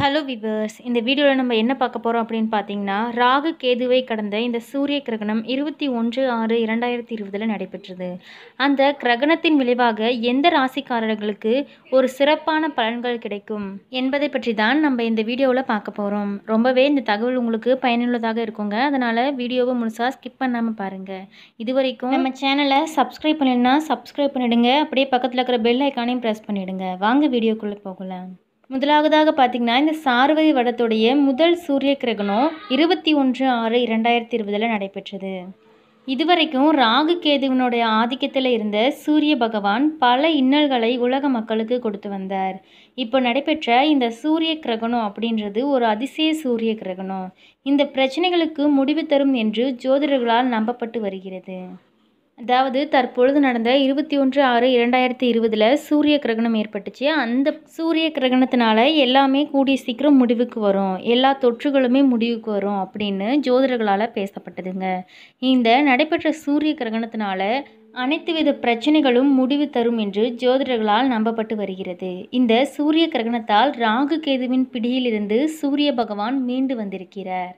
hello viewers இந்த வீடியோவில் நம்ம என்ன பார்க்க போகிறோம் அப்படின்னு பார்த்தீங்கன்னா ராகு கேதுவை கடந்த இந்த சூரிய கிரகணம் இருபத்தி ஒன்று ஆறு இரண்டாயிரத்தி இருபதில் நடைபெற்றது அந்த கிரகணத்தின் விளைவாக எந்த ராசிக்காரர்களுக்கு ஒரு சிறப்பான பலன்கள் கிடைக்கும் என்பதை பற்றி தான் நம்ம இந்த வீடியோவில் பார்க்க போகிறோம் ரொம்பவே இந்த தகவல் உங்களுக்கு பயனுள்ளதாக இருக்குங்க அதனால் வீடியோவை முழுசாக ஸ்கிப் பண்ணாமல் பாருங்கள் இது வரைக்கும் நம்ம சேனலை சப்ஸ்கிரைப் பண்ணிடுனா சப்ஸ்கிரைப் பண்ணிவிடுங்க அப்படியே பக்கத்தில் இருக்கிற பெல் ஐக்கானையும் ப்ரெஸ் பண்ணிவிடுங்க வாங்க வீடியோக்குள்ளே போகலாம் முதலாவதாக பார்த்திங்கன்னா இந்த சார்வதி வடத்துடைய முதல் சூரிய கிரகணம் இருபத்தி ஒன்று ஆறு இரண்டாயிரத்தி இருபதில் நடைபெற்றது இதுவரைக்கும் ராகு கேதுவனுடைய ஆதிக்கத்தில் இருந்த சூரிய பகவான் பல இன்னல்களை உலக மக்களுக்கு கொடுத்து வந்தார் இப்போ நடைபெற்ற இந்த சூரிய கிரகணம் அப்படின்றது ஒரு அதிசய சூரிய கிரகணம் இந்த பிரச்சனைகளுக்கு முடிவு தரும் என்று ஜோதிடர்களால் நம்பப்பட்டு வருகிறது அதாவது தற்பொழுது நடந்த இருபத்தி ஒன்று ஆறு இரண்டாயிரத்தி இருபதில் சூரிய கிரகணம் ஏற்பட்டுச்சு அந்த சூரிய கிரகணத்தினால எல்லாமே கூடிய சீக்கிரம் முடிவுக்கு வரும் எல்லா தொற்றுகளுமே முடிவுக்கு வரும் அப்படின்னு ஜோதிடர்களால் பேசப்பட்டதுங்க இந்த நடைபெற்ற சூரிய கிரகணத்தினால அனைத்து வித பிரச்சனைகளும் முடிவு தரும் என்று ஜோதிடர்களால் நம்பப்பட்டு வருகிறது இந்த சூரிய கிரகணத்தால் ராகு கேதுவின் பிடியிலிருந்து சூரிய பகவான் மீண்டு வந்திருக்கிறார்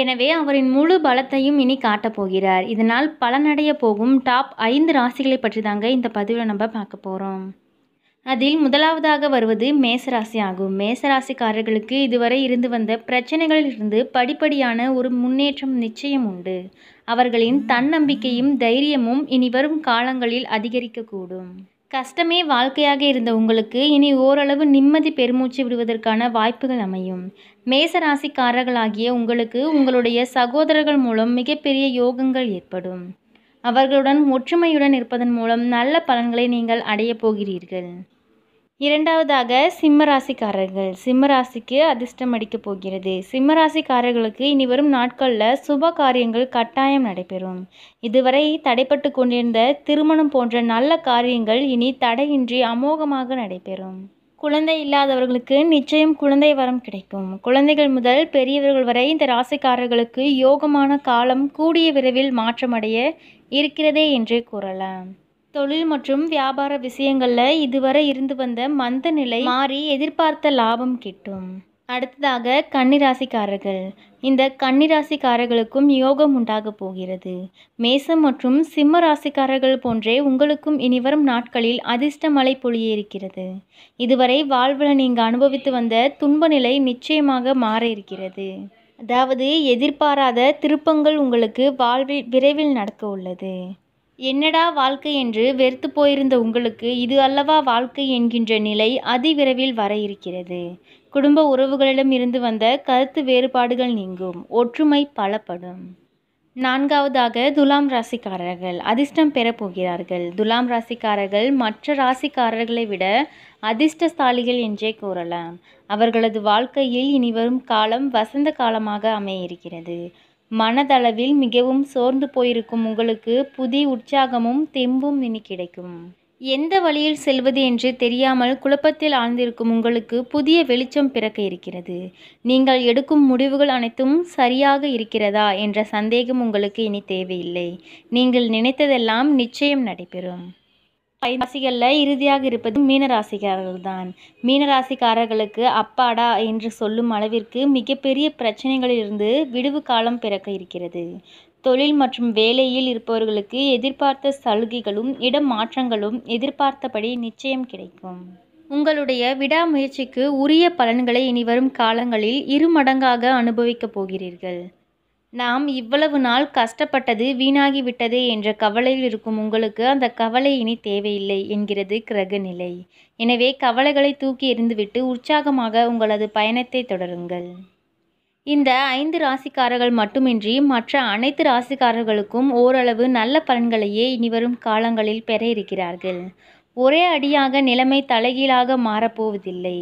எனவே அவரின் முழு பலத்தையும் இனி காட்டப் போகிறார் இதனால் பலனடைய போகும் டாப் ஐந்து ராசிகளை பற்றி தாங்க இந்த பதிவில் நம்ம பார்க்க போகிறோம் அதில் முதலாவதாக வருவது மேசராசி ஆகும் மேசராசிக்காரர்களுக்கு இதுவரை இருந்து வந்த பிரச்சனைகளிலிருந்து படிப்படியான ஒரு முன்னேற்றம் நிச்சயம் உண்டு அவர்களின் தன்னம்பிக்கையும் தைரியமும் இனி வரும் காலங்களில் அதிகரிக்கக்கூடும் கஷ்டமே வாழ்க்கையாக இருந்த உங்களுக்கு இனி ஓரளவு நிம்மதி பெருமூச்சு விடுவதற்கான வாய்ப்புகள் அமையும் மேச ராசிக்காரர்களாகிய உங்களுக்கு உங்களுடைய சகோதரர்கள் மூலம் மிகப்பெரிய யோகங்கள் ஏற்படும் அவர்களுடன் ஒற்றுமையுடன் இருப்பதன் மூலம் நல்ல பலன்களை நீங்கள் அடையப் போகிறீர்கள் இரண்டாவதாக சிம்மராசிக்காரர்கள் சிம்மராசிக்கு அதிர்ஷ்டம் அடிக்கப் போகிறது சிம்மராசிக்காரர்களுக்கு இனி வரும் நாட்களில் சுப காரியங்கள் கட்டாயம் நடைபெறும் இதுவரை தடைப்பட்டு கொண்டிருந்த திருமணம் போன்ற நல்ல காரியங்கள் இனி தடையின்றி அமோகமாக நடைபெறும் குழந்தை இல்லாதவர்களுக்கு நிச்சயம் குழந்தை வரம் கிடைக்கும் குழந்தைகள் முதல் பெரியவர்கள் வரை இந்த ராசிக்காரர்களுக்கு யோகமான காலம் கூடிய விரைவில் மாற்றமடைய இருக்கிறதே என்றே கூறலாம் தொழில் மற்றும் வியாபார விஷயங்களில் இதுவரை இருந்து வந்த மந்த நிலை மாறி எதிர்பார்த்த லாபம் கிட்டும் அடுத்ததாக கன்னிராசிக்காரர்கள் இந்த கன்னிராசிக்காரர்களுக்கும் யோகம் உண்டாக போகிறது மேசம் மற்றும் சிம்ம ராசிக்காரர்கள் போன்றே உங்களுக்கும் இனிவரும் நாட்களில் அதிர்ஷ்ட மழை பொழியிருக்கிறது இதுவரை வாழ்வில் நீங்கள் அனுபவித்து வந்த துன்ப நிலை நிச்சயமாக மாற இருக்கிறது அதாவது எதிர்பாராத திருப்பங்கள் உங்களுக்கு வாழ்வில் விரைவில் நடக்க உள்ளது என்னடா வாழ்க்கை என்று வெறுத்து போயிருந்த உங்களுக்கு இது அல்லவா வாழ்க்கை என்கின்ற நிலை அதிவிரைவில் வர இருக்கிறது குடும்ப உறவுகளிடம் இருந்து வந்த கருத்து வேறுபாடுகள் நீங்கும் ஒற்றுமை பலப்படும் நான்காவதாக துலாம் ராசிக்காரர்கள் அதிர்ஷ்டம் பெறப்போகிறார்கள் துலாம் ராசிக்காரர்கள் மற்ற ராசிக்காரர்களை விட அதிர்ஷ்டசாலிகள் என்றே கூறலாம் அவர்களது வாழ்க்கையில் இனிவரும் காலம் வசந்த காலமாக அமைய இருக்கிறது மனதளவில் மிகவும் சோர்ந்து போயிருக்கும் உங்களுக்கு புதிய உற்சாகமும் தெம்பும் இனி கிடைக்கும் எந்த வழியில் செல்வது என்று தெரியாமல் குழப்பத்தில் ஆழ்ந்திருக்கும் உங்களுக்கு புதிய வெளிச்சம் பிறக்க இருக்கிறது நீங்கள் எடுக்கும் முடிவுகள் அனைத்தும் சரியாக இருக்கிறதா என்ற சந்தேகம் உங்களுக்கு இனி தேவையில்லை நீங்கள் நினைத்ததெல்லாம் நிச்சயம் நடைபெறும் பைராசிகளில் இறுதியாக இருப்பது மீனராசிக்காரர்கள் தான் மீனராசிக்காரர்களுக்கு அப்பாடா என்று சொல்லும் அளவிற்கு மிகப்பெரிய பிரச்சனைகளிலிருந்து விடுவு காலம் பிறக்க இருக்கிறது தொழில் மற்றும் வேலையில் இருப்பவர்களுக்கு எதிர்பார்த்த சலுகைகளும் மாற்றங்களும் எதிர்பார்த்தபடி நிச்சயம் கிடைக்கும் உங்களுடைய விடாமுயற்சிக்கு உரிய பலன்களை இனிவரும் காலங்களில் இரு மடங்காக அனுபவிக்கப் போகிறீர்கள் நாம் இவ்வளவு நாள் கஷ்டப்பட்டது வீணாகிவிட்டதே என்ற கவலையில் இருக்கும் உங்களுக்கு அந்த கவலை இனி தேவையில்லை என்கிறது கிரக நிலை எனவே கவலைகளை தூக்கி எறிந்துவிட்டு உற்சாகமாக உங்களது பயணத்தை தொடருங்கள் இந்த ஐந்து ராசிக்காரர்கள் மட்டுமின்றி மற்ற அனைத்து ராசிக்காரர்களுக்கும் ஓரளவு நல்ல பலன்களையே இனிவரும் காலங்களில் பெற இருக்கிறார்கள் ஒரே அடியாக நிலைமை தலைகீழாக மாறப்போவதில்லை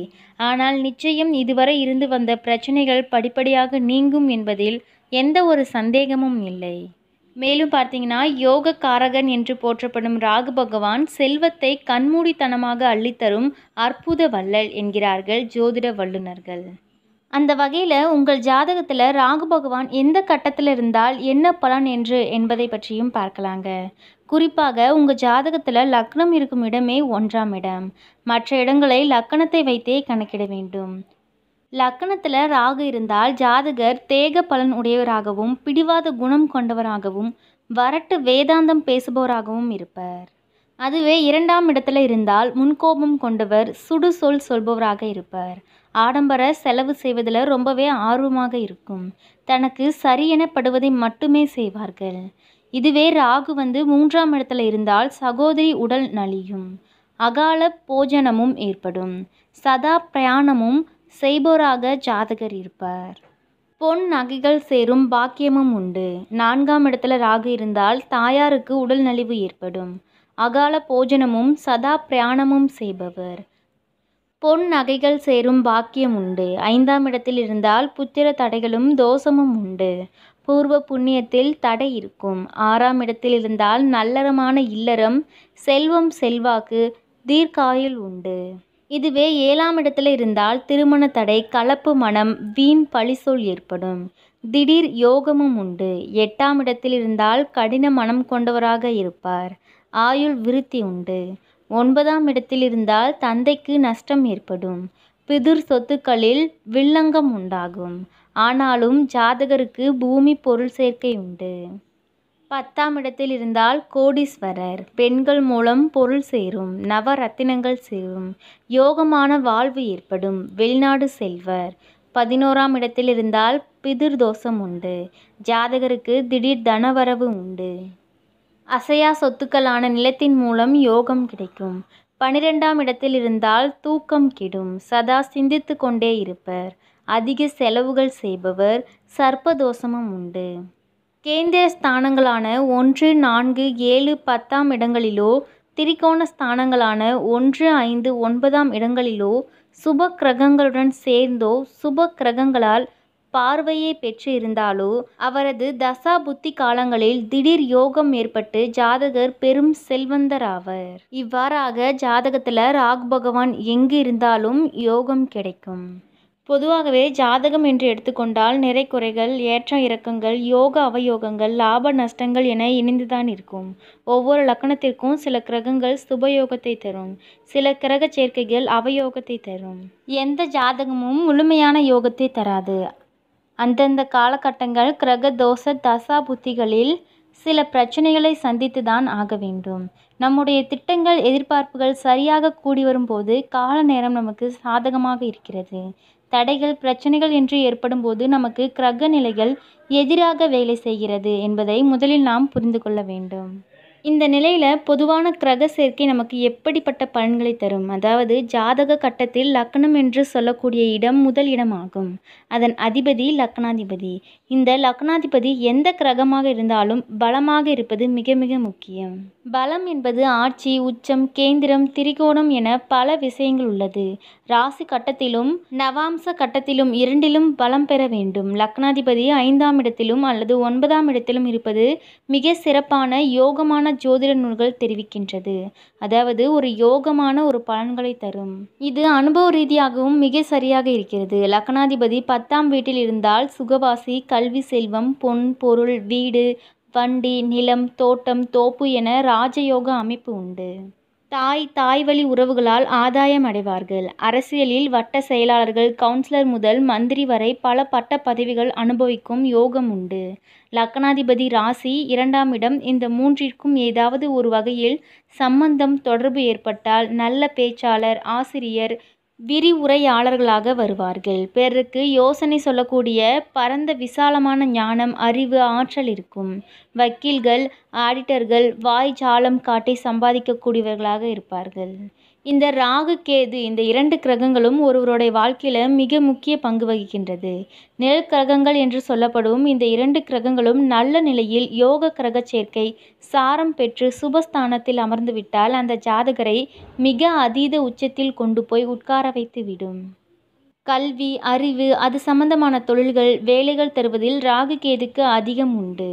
ஆனால் நிச்சயம் இதுவரை இருந்து வந்த பிரச்சனைகள் படிப்படியாக நீங்கும் என்பதில் எந்த ஒரு சந்தேகமும் இல்லை மேலும் பார்த்தீங்கன்னா யோக காரகன் என்று போற்றப்படும் ராகு பகவான் செல்வத்தை கண்மூடித்தனமாக அள்ளித்தரும் அற்புத வள்ளல் என்கிறார்கள் ஜோதிட வல்லுநர்கள் அந்த வகையில் உங்கள் ஜாதகத்தில் ராகு பகவான் எந்த கட்டத்தில் இருந்தால் என்ன பலன் என்று என்பதை பற்றியும் பார்க்கலாங்க குறிப்பாக உங்கள் ஜாதகத்தில் லக்னம் இருக்கும் இடமே ஒன்றாம் இடம் மற்ற இடங்களை லக்கணத்தை வைத்தே கணக்கிட வேண்டும் லக்கணத்தில் ராகு இருந்தால் ஜாதகர் தேக பலன் உடையவராகவும் பிடிவாத குணம் கொண்டவராகவும் வரட்டு வேதாந்தம் பேசுபவராகவும் இருப்பர் அதுவே இரண்டாம் இடத்துல இருந்தால் முன்கோபம் கொண்டவர் சுடு சொல் சொல்பவராக இருப்பார் ஆடம்பர செலவு செய்வதில் ரொம்பவே ஆர்வமாக இருக்கும் தனக்கு சரியெனப்படுவதை மட்டுமே செய்வார்கள் இதுவே ராகு வந்து மூன்றாம் இடத்துல இருந்தால் சகோதரி உடல் நலியும் அகால போஜனமும் ஏற்படும் சதா பிரயாணமும் செய்போராக ஜாதகர் இருப்பார் பொன் நகைகள் சேரும் பாக்கியமும் உண்டு நான்காம் இடத்துல ராகு இருந்தால் தாயாருக்கு உடல் நலிவு ஏற்படும் அகால போஜனமும் சதா பிராணமும் செய்பவர் பொன் நகைகள் சேரும் பாக்கியம் உண்டு ஐந்தாம் இடத்தில் இருந்தால் புத்திர தடைகளும் தோஷமும் உண்டு பூர்வ புண்ணியத்தில் தடை இருக்கும் ஆறாம் இடத்தில் இருந்தால் நல்லறமான இல்லறம் செல்வம் செல்வாக்கு தீர்க்காயில் உண்டு இதுவே ஏழாம் இடத்துல இருந்தால் திருமண தடை கலப்பு மனம் வீண் பழிசொல் ஏற்படும் திடீர் யோகமும் உண்டு எட்டாம் இடத்தில் இருந்தால் கடின மனம் கொண்டவராக இருப்பார் ஆயுள் விருத்தி உண்டு ஒன்பதாம் இடத்தில் இருந்தால் தந்தைக்கு நஷ்டம் ஏற்படும் பிதிர் சொத்துக்களில் வில்லங்கம் உண்டாகும் ஆனாலும் ஜாதகருக்கு பூமி பொருள் சேர்க்கை உண்டு பத்தாம் இடத்தில் இருந்தால் கோடீஸ்வரர் பெண்கள் மூலம் பொருள் சேரும் நவரத்தினங்கள் சேரும் யோகமான வாழ்வு ஏற்படும் வெளிநாடு செல்வர் பதினோராம் இடத்தில் இருந்தால் பிதிர் தோஷம் உண்டு ஜாதகருக்கு திடீர் தனவரவு உண்டு அசையா சொத்துக்களான நிலத்தின் மூலம் யோகம் கிடைக்கும் பனிரெண்டாம் இடத்தில் இருந்தால் தூக்கம் கிடும் சதா சிந்தித்து கொண்டே இருப்பர் அதிக செலவுகள் செய்பவர் சர்ப்பதோஷமும் உண்டு கேந்திர ஸ்தானங்களான ஒன்று நான்கு ஏழு பத்தாம் இடங்களிலோ திரிகோண ஸ்தானங்களான ஒன்று ஐந்து ஒன்பதாம் இடங்களிலோ சுப கிரகங்களுடன் சேர்ந்தோ சுப கிரகங்களால் பார்வையை பெற்று இருந்தாலோ அவரது தசா புத்தி காலங்களில் திடீர் யோகம் ஏற்பட்டு ஜாதகர் பெரும் செல்வந்தர் இவ்வாறாக ஜாதகத்தில் ராக் பகவான் எங்கு இருந்தாலும் யோகம் கிடைக்கும் பொதுவாகவே ஜாதகம் என்று எடுத்துக்கொண்டால் நிறை குறைகள் ஏற்ற இறக்கங்கள் யோக அவயோகங்கள் லாப நஷ்டங்கள் என இணைந்துதான் இருக்கும் ஒவ்வொரு லக்கணத்திற்கும் சில கிரகங்கள் சுபயோகத்தை தரும் சில கிரக சேர்க்கைகள் அவயோகத்தை தரும் எந்த ஜாதகமும் முழுமையான யோகத்தை தராது அந்தந்த காலகட்டங்கள் கிரக தோஷ தசா புத்திகளில் சில பிரச்சனைகளை சந்தித்து தான் ஆக வேண்டும் நம்முடைய திட்டங்கள் எதிர்பார்ப்புகள் சரியாக கூடி வரும்போது கால நேரம் நமக்கு சாதகமாக இருக்கிறது தடைகள் பிரச்சனைகள் என்று ஏற்படும் போது நமக்கு கிரக நிலைகள் எதிராக வேலை செய்கிறது என்பதை முதலில் நாம் புரிந்து கொள்ள வேண்டும் இந்த நிலையில் பொதுவான கிரக சேர்க்கை நமக்கு எப்படிப்பட்ட பலன்களை தரும் அதாவது ஜாதக கட்டத்தில் லக்னம் என்று சொல்லக்கூடிய இடம் முதல் இடமாகும் அதன் அதிபதி லக்னாதிபதி இந்த லக்னாதிபதி எந்த கிரகமாக இருந்தாலும் பலமாக இருப்பது மிக மிக முக்கியம் பலம் என்பது ஆட்சி உச்சம் கேந்திரம் திரிகோணம் என பல விஷயங்கள் உள்ளது ராசி கட்டத்திலும் நவாம்ச கட்டத்திலும் இரண்டிலும் பலம் பெற வேண்டும் லக்னாதிபதி ஐந்தாம் இடத்திலும் அல்லது ஒன்பதாம் இடத்திலும் இருப்பது மிக சிறப்பான யோகமான ஜோதிட நூல்கள் தெரிவிக்கின்றது அதாவது ஒரு யோகமான ஒரு பலன்களை தரும் இது அனுபவ ரீதியாகவும் மிக சரியாக இருக்கிறது லக்னாதிபதி பத்தாம் வீட்டில் இருந்தால் சுகவாசி கல்வி செல்வம் பொன் பொருள் வீடு வண்டி நிலம் தோட்டம் தோப்பு என ராஜயோக அமைப்பு உண்டு தாய் தாய் வழி உறவுகளால் ஆதாயம் அடைவார்கள் அரசியலில் வட்ட செயலாளர்கள் கவுன்சிலர் முதல் மந்திரி வரை பல பட்ட பதவிகள் அனுபவிக்கும் யோகம் உண்டு லக்னாதிபதி ராசி இரண்டாம் இடம் இந்த மூன்றிற்கும் ஏதாவது ஒரு வகையில் சம்பந்தம் தொடர்பு ஏற்பட்டால் நல்ல பேச்சாளர் ஆசிரியர் விரிவுரையாளர்களாக வருவார்கள் பிறருக்கு யோசனை சொல்லக்கூடிய பரந்த விசாலமான ஞானம் அறிவு ஆற்றல் இருக்கும் வக்கீல்கள் ஆடிட்டர்கள் வாய் ஜாலம் காட்டி சம்பாதிக்கக்கூடியவர்களாக இருப்பார்கள் இந்த ராகு கேது இந்த இரண்டு கிரகங்களும் ஒருவருடைய வாழ்க்கையில் மிக முக்கிய பங்கு வகிக்கின்றது நிழல் கிரகங்கள் என்று சொல்லப்படும் இந்த இரண்டு கிரகங்களும் நல்ல நிலையில் யோக கிரக சேர்க்கை சாரம் பெற்று சுபஸ்தானத்தில் அமர்ந்துவிட்டால் அந்த ஜாதகரை மிக அதீத உச்சத்தில் கொண்டு போய் உட்கார வைத்து விடும் கல்வி அறிவு அது சம்பந்தமான தொழில்கள் வேலைகள் தருவதில் ராகு கேதுக்கு அதிகம் உண்டு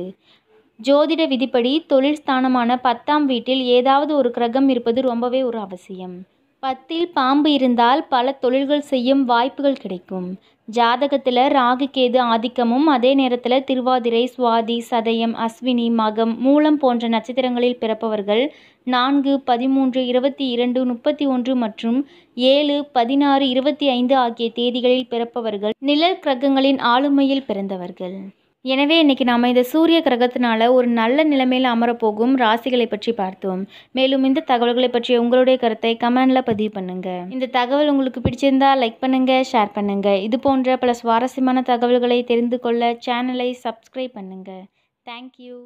ஜோதிட விதிப்படி தொழில் ஸ்தானமான பத்தாம் வீட்டில் ஏதாவது ஒரு கிரகம் இருப்பது ரொம்பவே ஒரு அவசியம் பத்தில் பாம்பு இருந்தால் பல தொழில்கள் செய்யும் வாய்ப்புகள் கிடைக்கும் ஜாதகத்தில் ராகு கேது ஆதிக்கமும் அதே நேரத்தில் திருவாதிரை சுவாதி சதயம் அஸ்வினி மகம் மூலம் போன்ற நட்சத்திரங்களில் பிறப்பவர்கள் நான்கு பதிமூன்று இருபத்தி இரண்டு முப்பத்தி ஒன்று மற்றும் ஏழு பதினாறு இருபத்தி ஐந்து ஆகிய தேதிகளில் பிறப்பவர்கள் நிழல் கிரகங்களின் ஆளுமையில் பிறந்தவர்கள் எனவே இன்றைக்கி நாம் இந்த சூரிய கிரகத்தினால் ஒரு நல்ல நிலைமையில் அமரப்போகும் ராசிகளை பற்றி பார்த்தோம் மேலும் இந்த தகவல்களை பற்றிய உங்களுடைய கருத்தை கமெண்டில் பதிவு பண்ணுங்கள் இந்த தகவல் உங்களுக்கு பிடிச்சிருந்தா லைக் பண்ணுங்கள் ஷேர் பண்ணுங்கள் இது போன்ற பல சுவாரஸ்யமான தகவல்களை தெரிந்து கொள்ள சேனலை சப்ஸ்கிரைப் பண்ணுங்கள் தேங்க்யூ